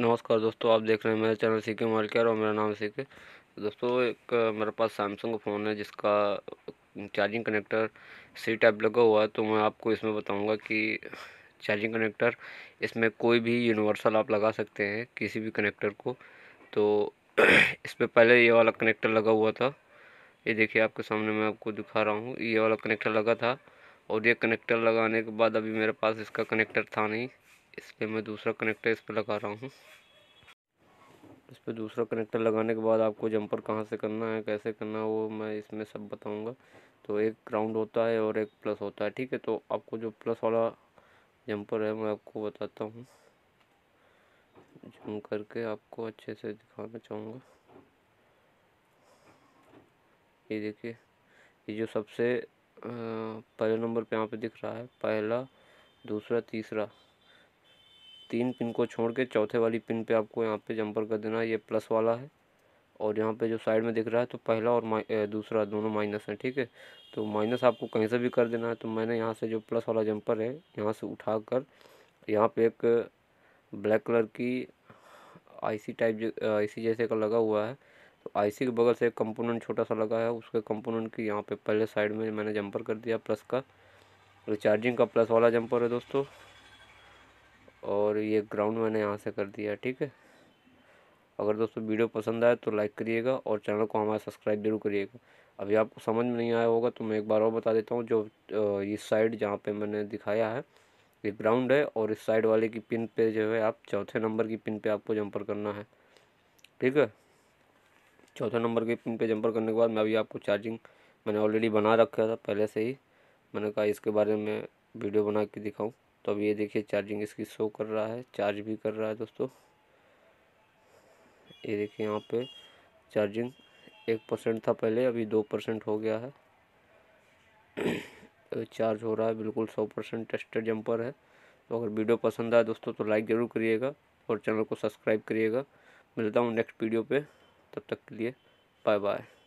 नमस्कार दोस्तों आप देख रहे हैं मेरा चैनल सी के मॉल और मेरा नाम सी दोस्तों एक मेरे पास सैमसंग का फ़ोन है जिसका चार्जिंग कनेक्टर सी टाइप लगा हुआ है तो मैं आपको इसमें बताऊंगा कि चार्जिंग कनेक्टर इसमें कोई भी यूनिवर्सल आप लगा सकते हैं किसी भी कनेक्टर को तो इस पर पहले ये वाला कनेक्टर लगा हुआ था ये देखिए आपके सामने मैं आपको दिखा रहा हूँ ये वाला कनेक्टर लगा था और ये कनेक्टर लगाने के बाद अभी मेरे पास इसका कनेक्टर था नहीं इस पर मैं दूसरा कनेक्टर इस पर लगा रहा हूँ इस पर दूसरा कनेक्टर लगाने के बाद आपको जंपर कहाँ से करना है कैसे करना है वो मैं इसमें सब बताऊँगा तो एक ग्राउंड होता है और एक प्लस होता है ठीक है तो आपको जो प्लस वाला जंपर है मैं आपको बताता हूँ जूम करके आपको अच्छे से दिखाना चाहूँगा ये देखिए ये जो सबसे पहले नंबर पे यहाँ पे दिख रहा है पहला दूसरा तीसरा तीन पिन को छोड़ के चौथे वाली पिन पे आपको यहाँ पे जंपर कर देना है ये प्लस वाला है और यहाँ पे जो साइड में दिख रहा है तो पहला और दूसरा दोनों माइनस हैं ठीक है तो माइनस आपको कहीं से भी कर देना है तो मैंने यहाँ से जो प्लस वाला जंपर है यहाँ से उठा कर यहाँ पर एक ब्लैक कलर की आईसी टाइप आईसी जैसे का लगा हुआ है तो आईसी के बगल से एक कंपोनेंट छोटा सा लगा है उसके कंपोनेंट की यहाँ पे पहले साइड में मैंने जंपर कर दिया प्लस का रिचार्जिंग का प्लस वाला जंपर है दोस्तों और ये ग्राउंड मैंने यहाँ से कर दिया ठीक है अगर दोस्तों वीडियो पसंद आए तो लाइक करिएगा और चैनल को हमारा सब्सक्राइब जरूर करिएगा अभी आपको समझ में नहीं आया होगा तो मैं एक बार और बता देता हूँ जो इस साइड जहाँ पे मैंने दिखाया है ये ग्राउंड है और इस साइड वाले की पिन पे जो है आप चौथे नंबर की पिन पे आपको जंपर करना है ठीक है चौथे नंबर की पिन पे जंपर करने के बाद मैं अभी आपको चार्जिंग मैंने ऑलरेडी बना रखा था पहले से ही मैंने कहा इसके बारे में वीडियो बना के दिखाऊँ तो अब ये देखिए चार्जिंग इसकी शो कर रहा है चार्ज भी कर रहा है दोस्तों ये देखिए यहाँ पे चार्जिंग एक परसेंट था पहले अभी दो परसेंट हो गया है चार्ज तो हो रहा है बिल्कुल सौ परसेंट टेस्टेड जम्पर है तो अगर वीडियो पसंद आए दोस्तों तो लाइक ज़रूर करिएगा और चैनल को सब्सक्राइब करिएगा मिलता हूँ नेक्स्ट वीडियो पे तब तक के लिए बाय बाय